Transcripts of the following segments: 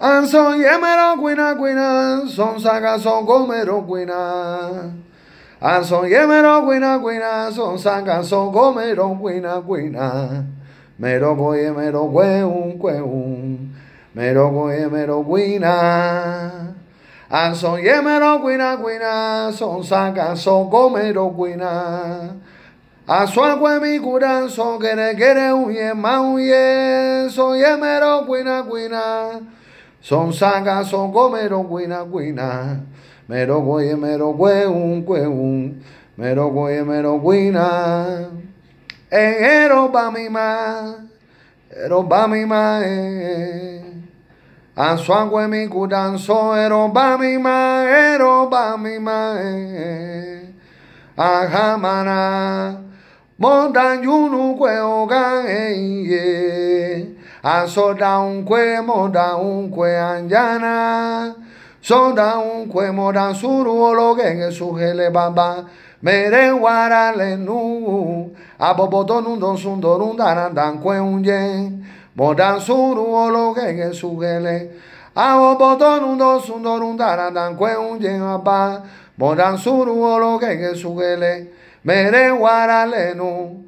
Anson yemero guina cuina son sacas son gomero guina. Anson yemero guina cuina son sacas son comero guina guina. Mero goye un gueun un, mero goye mero guina. Anson yemero guina son son comero guina. A agua mi son que le quiere un un yemero guina son saga, son gomero, guina, guina. Mero goye, mero un un Mero goye, mero guina. Ero ba mi ma. Ero mi ma. agua, mi cudanzo. Ero ba mi ma. Ero ba mi ma. jamana, Montan yunu eh. eh. un kwe un kwe anjana. un Sodaunque modan suru ologen sugele bamba. Meren wara lenu. Abobodonun don sundorun danan danque unyen. Modan suru ologen sugele. Abobodonun don sundorun danan kwe unje abba. Modan suru ologen sugele. Meren wara lenu.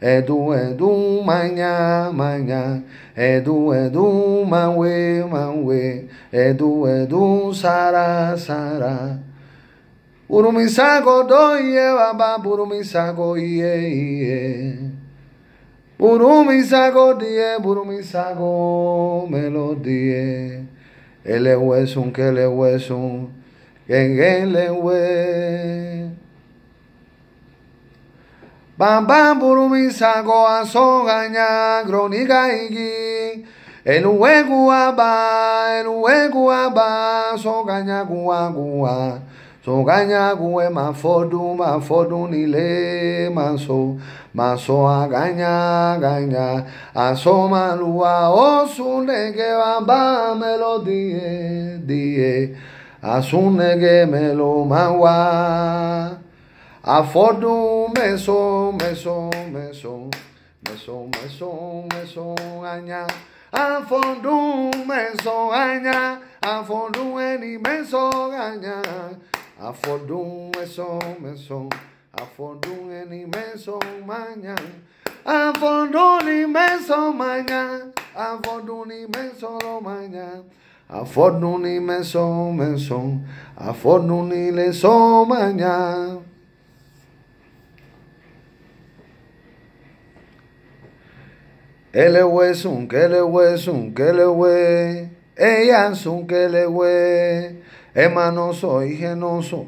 Edu, edu, manhã, manhã. Edu, edu, mauê, mauê. Edu, edu, sará, sará. Urumisago doie, babá, burumisago iê, iê. Burumisago die, burumisago melodie. Ele esun que ele huesun, que ele huesun. Bambam ganya asogaña groniga igi. El hueco aba, el hueco aba, sogaña gua gua. Sogaña gue mafodu, mafodu nile maso. Maso agaña, gaña. Asoma lua osune que bambam me lo die, die. Asune melo me Afodu meso meso meso meso meso meso anya Afodu meso anya Afodu eni meso anya Afodu meso meso Afodu eni meso manya Afodu ni meso manya Afodu ni meso lo manya Afodu ni meso meso Afodu ni le so manya que sun hue sun son Eyan sun hue hermano soy genoso.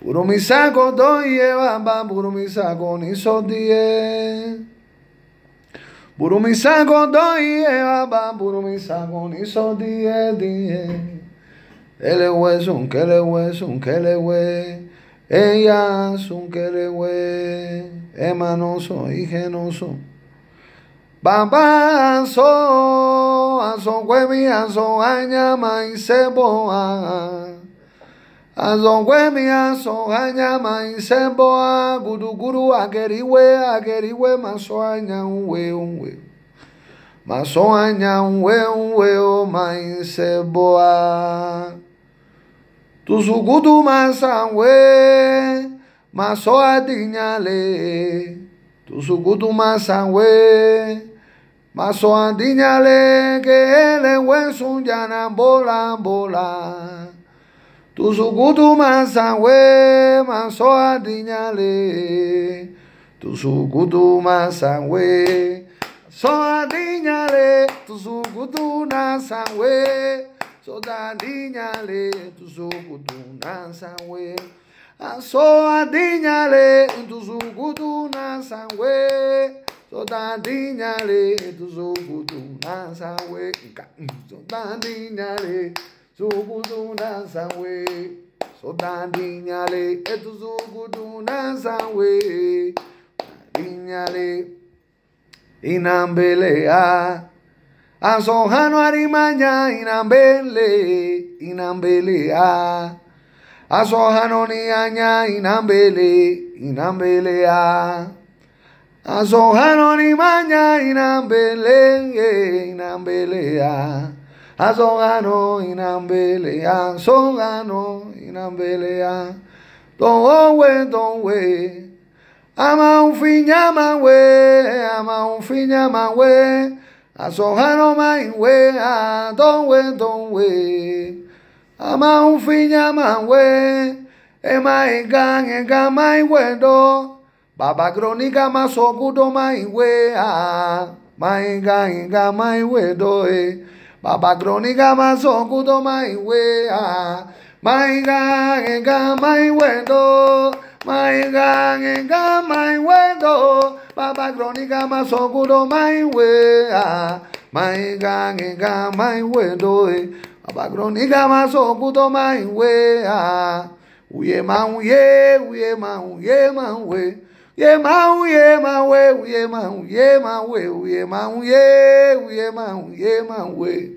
Burumisaco doy bamba burumisaco ni die. Burumisaco doy bamba burumisaco ni die hueso un sun hue sun kelewe. Eyan sun hue, hermano soy genoso. Bambanzo, anzo huevi, anzo aña, maiseboa. aso huevi, anzo aña, maiseboa. Guruguru, ageriwe, ageriwe, maso aña, unwe, unwe. Maso aña, unwe, unwe, o maiseboa. Tuzugudu masanwe, maso adiñale. Tuzugudu masanwe. Ma so adinyale, ke e le we sun janan bola bola. Tuzukutu ma sanwe, ma so adinyale. Tuzukutu ma sanwe. So adinyale, tuzukutu na sanwe. So adinyale, tuzukutu na sanwe. Ma so adinyale, tuzukutu na sanwe. todadinyale tuzobudu nasawe todadinyale zobudu nasawe todadinyale etuzobudu nasawe dinyale inambelea asohano arimanya inambele inambelea asohano ni anya inambele inambelea inambele, inambele, inambele, inambele, inambele, inambele, inambele, inambele, Azogano ni maña inambele, inambelea. Azogano inambelea, sogano inambelea. Don we, don we. Ama un fiña mawe, ama un fiña we. Azogano mawe, we, don we, don we. Ama un fiña we. Ema egan, egan mawe do. Baba masogudo my masokuto maiwea, mainga inga maiwedoe. Baba masogudo Gronica masokuto my mainga inga maiwedo, mainga inga maiwedo. Baba masogudo my masokuto maiwea, mainga inga maiwedoe. Baba Gronica masokuto maiwea, uye ma uye, uye ma uye ma uye. ye mau ye mau we ye mau ye mau we ye mau ye ye mau ye mau we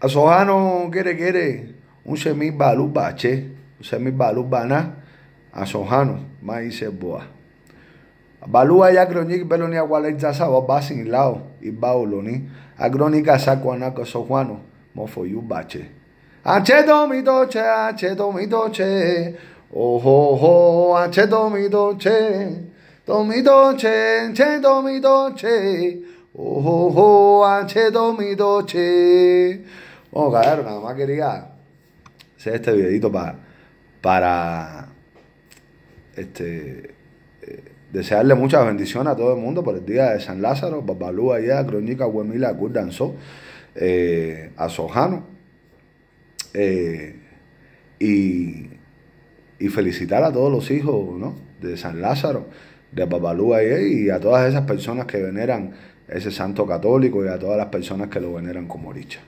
asojano gere gere un semi balu bache un semi balu bana asojano maise boa balu ya gronyik beloni agwaleza sawa basin lao ibaoloni agronika sakwana kosohwano mofo yu bache ache domi doche ache domi doche Ojo, ojo, ¡che, tomito che, tomito che, che tomito che. Ojo, ojo, ¡che, tomito che. Bueno, cabrón, nada más quería hacer este videito para, para, este, eh, desearle muchas bendiciones a todo el mundo por el día de San Lázaro, Babalú allá, Crónica, Huemila, Kurdanzó, eh, a Sojano, eh, y y felicitar a todos los hijos de San Lázaro, de Papalúa y a todas esas personas que veneran ese santo católico y a todas las personas que lo veneran como oricha.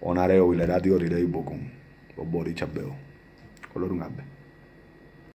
Onareo, Vilerati, Bocón, borichas Veo, color un arbe.